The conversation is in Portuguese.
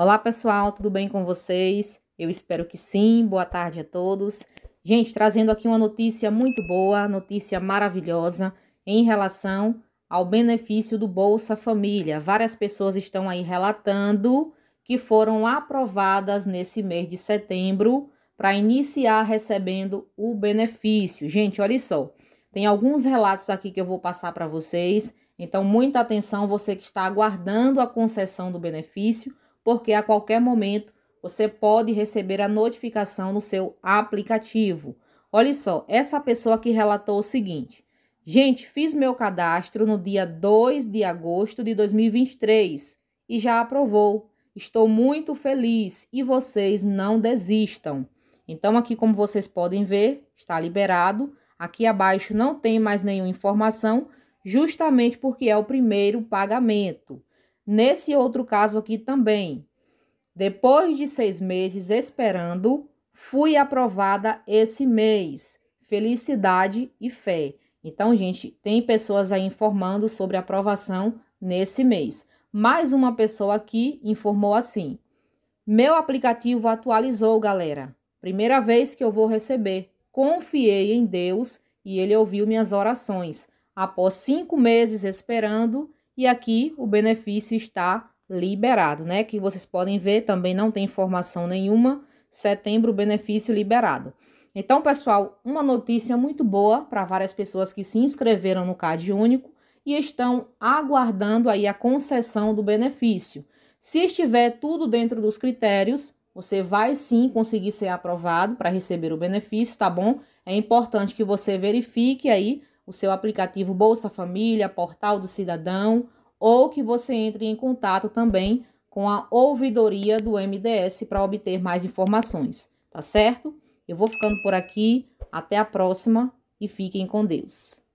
Olá, pessoal, tudo bem com vocês? Eu espero que sim. Boa tarde a todos. Gente, trazendo aqui uma notícia muito boa, notícia maravilhosa em relação ao benefício do Bolsa Família. Várias pessoas estão aí relatando que foram aprovadas nesse mês de setembro para iniciar recebendo o benefício. Gente, olha só. Tem alguns relatos aqui que eu vou passar para vocês. Então, muita atenção você que está aguardando a concessão do benefício porque a qualquer momento você pode receber a notificação no seu aplicativo. Olha só, essa pessoa que relatou o seguinte: Gente, fiz meu cadastro no dia 2 de agosto de 2023 e já aprovou. Estou muito feliz e vocês não desistam. Então, aqui, como vocês podem ver, está liberado. Aqui abaixo não tem mais nenhuma informação, justamente porque é o primeiro pagamento. Nesse outro caso aqui também, depois de seis meses esperando, fui aprovada esse mês. Felicidade e fé. Então, gente, tem pessoas aí informando sobre aprovação nesse mês. Mais uma pessoa aqui informou assim: Meu aplicativo atualizou, galera. Primeira vez que eu vou receber. Confiei em Deus e ele ouviu minhas orações. Após cinco meses esperando, e aqui o benefício está liberado, né? Que vocês podem ver, também não tem informação nenhuma. Setembro, benefício liberado. Então, pessoal, uma notícia muito boa para várias pessoas que se inscreveram no CAD Único e estão aguardando aí a concessão do benefício. Se estiver tudo dentro dos critérios, você vai sim conseguir ser aprovado para receber o benefício, tá bom? É importante que você verifique aí o seu aplicativo Bolsa Família, Portal do Cidadão, ou que você entre em contato também com a ouvidoria do MDS para obter mais informações, tá certo? Eu vou ficando por aqui, até a próxima e fiquem com Deus.